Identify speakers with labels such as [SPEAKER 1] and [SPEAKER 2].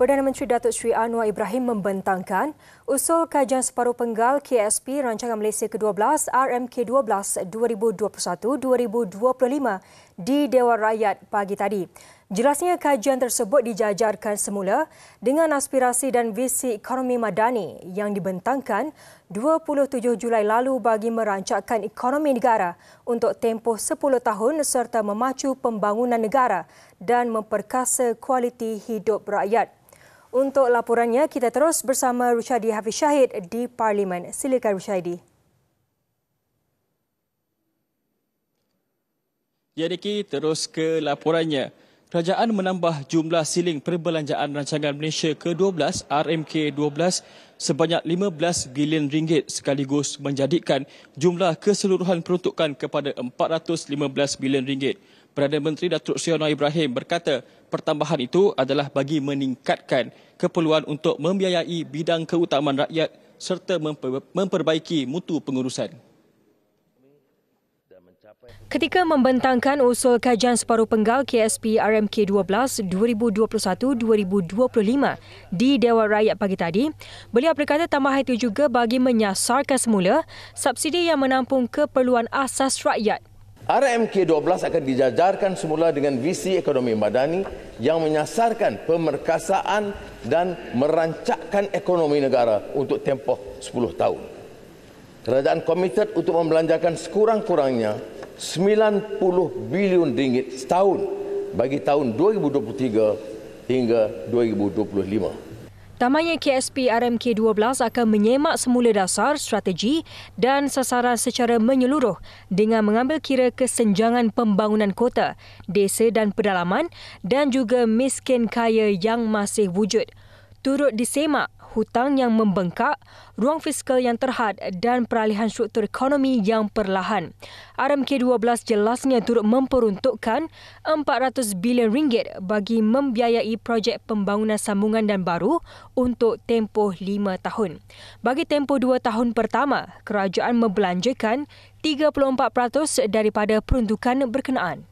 [SPEAKER 1] Perdana Menteri Datuk Sri Anwar Ibrahim membentangkan usul kajian separuh penggal KSP Rancangan Malaysia ke-12 RMK12 2021-2025 di Dewan Rakyat pagi tadi. Jelasnya kajian tersebut dijajarkan semula dengan aspirasi dan visi ekonomi madani yang dibentangkan 27 Julai lalu bagi merancakkan ekonomi negara untuk tempoh 10 tahun serta memacu pembangunan negara dan memperkasa kualiti hidup rakyat. Untuk laporannya, kita terus bersama Rushadi Hafiz Syahid di Parlimen. Silakan Rushadi.
[SPEAKER 2] Ya, Niki, terus ke laporannya. Kerajaan menambah jumlah siling perbelanjaan rancangan Malaysia ke-12 RMK 12 sebanyak 15 bilion ringgit sekaligus menjadikan jumlah keseluruhan peruntukan kepada 415 bilion ringgit. Perdana Menteri Datuk Siono Ibrahim berkata pertambahan itu adalah bagi meningkatkan keperluan untuk membiayai bidang keutamaan rakyat serta memperbaiki mutu pengurusan.
[SPEAKER 1] Ketika membentangkan usul kajian separuh penggal KSP RMK 12 2021-2025 di Dewan Rakyat pagi tadi, beliau berkata tambah itu juga bagi menyasarkan semula subsidi yang menampung keperluan asas rakyat.
[SPEAKER 3] RMK 12 akan dijajarkan semula dengan visi ekonomi madani yang menyasarkan pemerkasaan dan merancakkan ekonomi negara untuk tempoh 10 tahun. Kerajaan komited untuk membelanjakan sekurang-kurangnya 90 bilion ringgit setahun bagi tahun 2023 hingga 2025.
[SPEAKER 1] Utamanya KSP RMK12 akan menyemak semula dasar, strategi dan sasaran secara menyeluruh dengan mengambil kira kesenjangan pembangunan kota, desa dan pedalaman dan juga miskin kaya yang masih wujud turut disemak hutang yang membengkak, ruang fiskal yang terhad dan peralihan struktur ekonomi yang perlahan. RMK12 jelasnya turut memperuntukkan 400 bilion ringgit bagi membiayai projek pembangunan sambungan dan baru untuk tempoh lima tahun. Bagi tempoh dua tahun pertama, kerajaan membelanjakan 34% daripada peruntukan berkenaan.